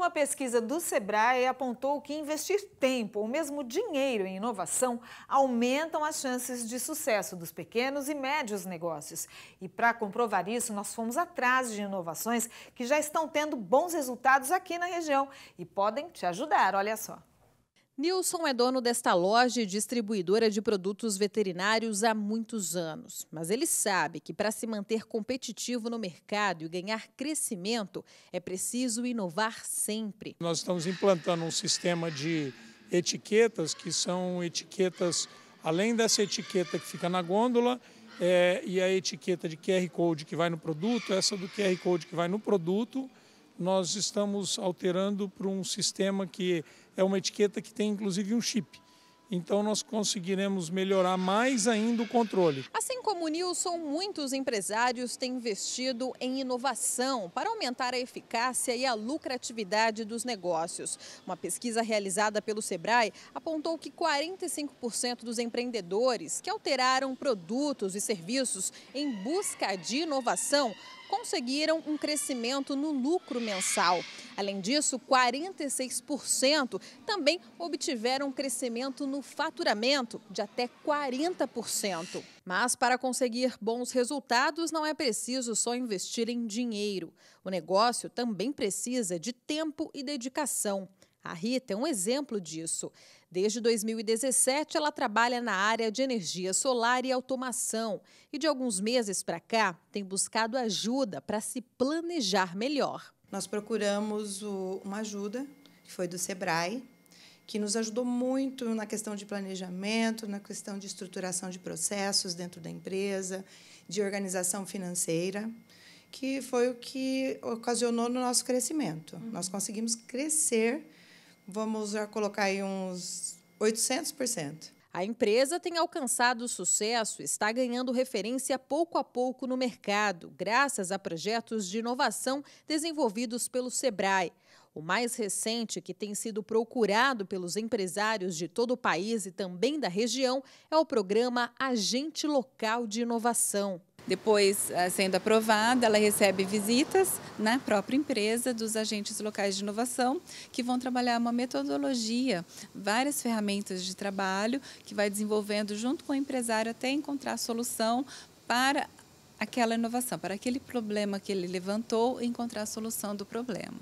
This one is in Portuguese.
uma pesquisa do Sebrae apontou que investir tempo ou mesmo dinheiro em inovação aumentam as chances de sucesso dos pequenos e médios negócios. E para comprovar isso, nós fomos atrás de inovações que já estão tendo bons resultados aqui na região e podem te ajudar, olha só. Nilson é dono desta loja e distribuidora de produtos veterinários há muitos anos, mas ele sabe que para se manter competitivo no mercado e ganhar crescimento é preciso inovar sempre. Nós estamos implantando um sistema de etiquetas que são etiquetas, além dessa etiqueta que fica na gôndola, é, e a etiqueta de QR Code que vai no produto, essa do QR Code que vai no produto nós estamos alterando para um sistema que é uma etiqueta que tem inclusive um chip. Então nós conseguiremos melhorar mais ainda o controle. Assim como o Nilson, muitos empresários têm investido em inovação para aumentar a eficácia e a lucratividade dos negócios. Uma pesquisa realizada pelo Sebrae apontou que 45% dos empreendedores que alteraram produtos e serviços em busca de inovação conseguiram um crescimento no lucro mensal. Além disso, 46% também obtiveram um crescimento no faturamento de até 40%. Mas para conseguir bons resultados, não é preciso só investir em dinheiro. O negócio também precisa de tempo e dedicação. A Rita é um exemplo disso. Desde 2017, ela trabalha na área de energia solar e automação e, de alguns meses para cá, tem buscado ajuda para se planejar melhor. Nós procuramos o, uma ajuda, que foi do SEBRAE, que nos ajudou muito na questão de planejamento, na questão de estruturação de processos dentro da empresa, de organização financeira que foi o que ocasionou no nosso crescimento. Uhum. Nós conseguimos crescer vamos já colocar aí uns 800%. A empresa tem alcançado sucesso está ganhando referência pouco a pouco no mercado, graças a projetos de inovação desenvolvidos pelo Sebrae. O mais recente, que tem sido procurado pelos empresários de todo o país e também da região, é o programa Agente Local de Inovação. Depois, eh, sendo aprovada, ela recebe visitas na né, própria empresa dos agentes locais de inovação, que vão trabalhar uma metodologia, várias ferramentas de trabalho, que vai desenvolvendo junto com o empresário até encontrar a solução para aquela inovação, para aquele problema que ele levantou, encontrar a solução do problema.